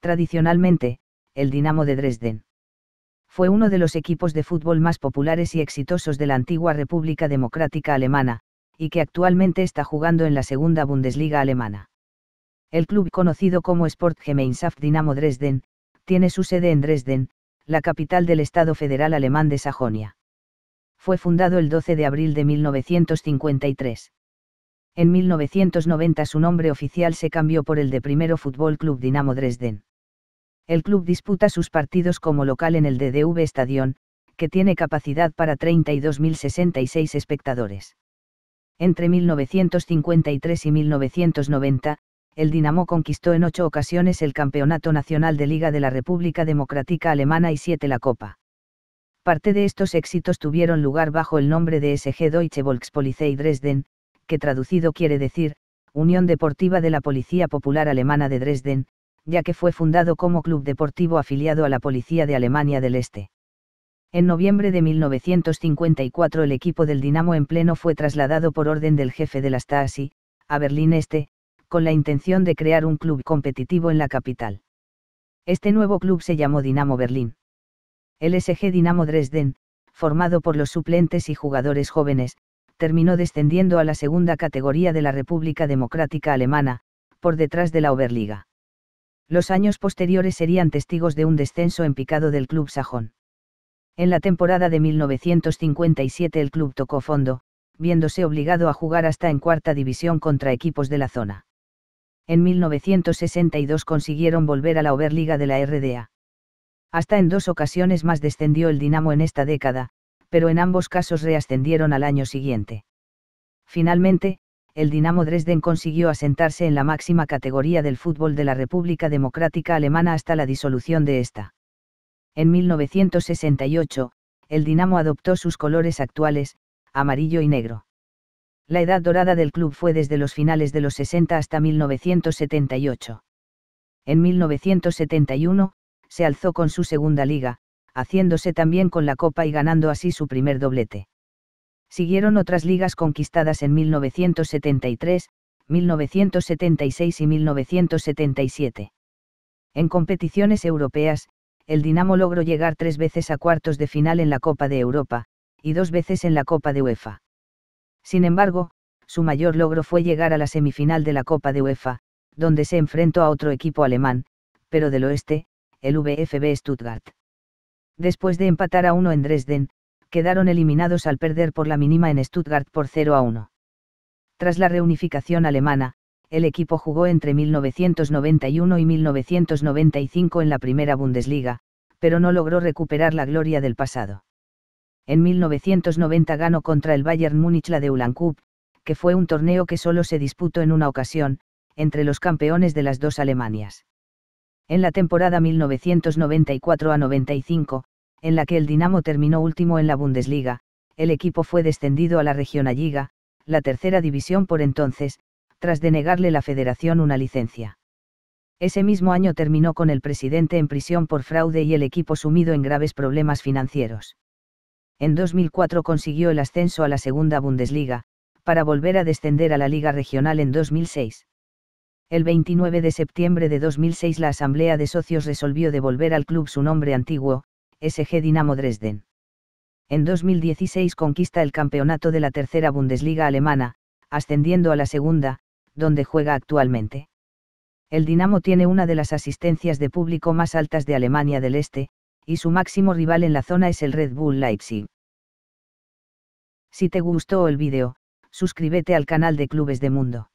Tradicionalmente, el Dinamo de Dresden fue uno de los equipos de fútbol más populares y exitosos de la antigua República Democrática Alemana, y que actualmente está jugando en la segunda Bundesliga alemana. El club conocido como Sportgemeinschaft Dinamo Dresden, tiene su sede en Dresden, la capital del Estado Federal Alemán de Sajonia. Fue fundado el 12 de abril de 1953. En 1990 su nombre oficial se cambió por el de Primero Fútbol Club Dinamo Dresden. El club disputa sus partidos como local en el DDV Stadion, que tiene capacidad para 32.066 espectadores. Entre 1953 y 1990, el Dinamo conquistó en ocho ocasiones el Campeonato Nacional de Liga de la República Democrática Alemana y siete la Copa. Parte de estos éxitos tuvieron lugar bajo el nombre de SG Deutsche Volkspolizei Dresden, que traducido quiere decir, Unión Deportiva de la Policía Popular Alemana de Dresden, ya que fue fundado como club deportivo afiliado a la Policía de Alemania del Este. En noviembre de 1954 el equipo del Dinamo en pleno fue trasladado por orden del jefe de la Stasi, a Berlín Este, con la intención de crear un club competitivo en la capital. Este nuevo club se llamó Dinamo Berlín. El SG Dinamo Dresden, formado por los suplentes y jugadores jóvenes, terminó descendiendo a la segunda categoría de la República Democrática Alemana, por detrás de la Oberliga. Los años posteriores serían testigos de un descenso en picado del club sajón. En la temporada de 1957 el club tocó fondo, viéndose obligado a jugar hasta en cuarta división contra equipos de la zona en 1962 consiguieron volver a la Oberliga de la RDA. Hasta en dos ocasiones más descendió el Dinamo en esta década, pero en ambos casos reascendieron al año siguiente. Finalmente, el Dinamo Dresden consiguió asentarse en la máxima categoría del fútbol de la República Democrática Alemana hasta la disolución de esta. En 1968, el Dinamo adoptó sus colores actuales, amarillo y negro. La edad dorada del club fue desde los finales de los 60 hasta 1978. En 1971, se alzó con su segunda liga, haciéndose también con la Copa y ganando así su primer doblete. Siguieron otras ligas conquistadas en 1973, 1976 y 1977. En competiciones europeas, el Dinamo logró llegar tres veces a cuartos de final en la Copa de Europa, y dos veces en la Copa de UEFA. Sin embargo, su mayor logro fue llegar a la semifinal de la Copa de UEFA, donde se enfrentó a otro equipo alemán, pero del oeste, el VfB Stuttgart. Después de empatar a uno en Dresden, quedaron eliminados al perder por la mínima en Stuttgart por 0 a 1. Tras la reunificación alemana, el equipo jugó entre 1991 y 1995 en la primera Bundesliga, pero no logró recuperar la gloria del pasado. En 1990 ganó contra el Bayern Múnich la Ulan Cup, que fue un torneo que solo se disputó en una ocasión, entre los campeones de las dos Alemanias. En la temporada 1994 a 95, en la que el Dinamo terminó último en la Bundesliga, el equipo fue descendido a la Regionalliga, la tercera división por entonces, tras denegarle la federación una licencia. Ese mismo año terminó con el presidente en prisión por fraude y el equipo sumido en graves problemas financieros en 2004 consiguió el ascenso a la segunda Bundesliga, para volver a descender a la Liga Regional en 2006. El 29 de septiembre de 2006 la Asamblea de Socios resolvió devolver al club su nombre antiguo, SG Dinamo Dresden. En 2016 conquista el campeonato de la tercera Bundesliga alemana, ascendiendo a la segunda, donde juega actualmente. El Dinamo tiene una de las asistencias de público más altas de Alemania del Este, y su máximo rival en la zona es el Red Bull Leipzig. Si te gustó el vídeo, suscríbete al canal de Clubes de Mundo.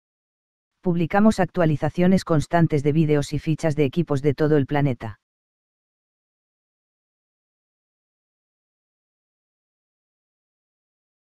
Publicamos actualizaciones constantes de vídeos y fichas de equipos de todo el planeta.